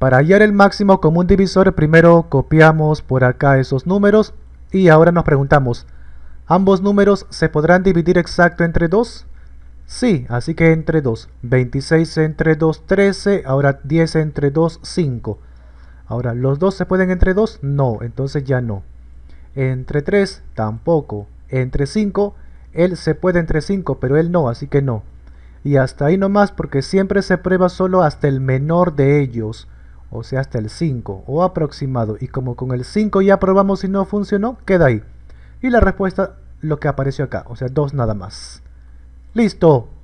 Para hallar el máximo común divisor, primero copiamos por acá esos números y ahora nos preguntamos, ¿ambos números se podrán dividir exacto entre 2? Sí, así que entre 2. 26 entre 2, 13. Ahora 10 entre 2, 5. Ahora, ¿los dos se pueden entre 2? No, entonces ya no. Entre 3, tampoco. Entre 5, él se puede entre 5, pero él no, así que no. Y hasta ahí nomás porque siempre se prueba solo hasta el menor de ellos o sea hasta el 5 o aproximado y como con el 5 ya probamos si no funcionó, queda ahí. Y la respuesta lo que apareció acá, o sea 2 nada más. ¡Listo!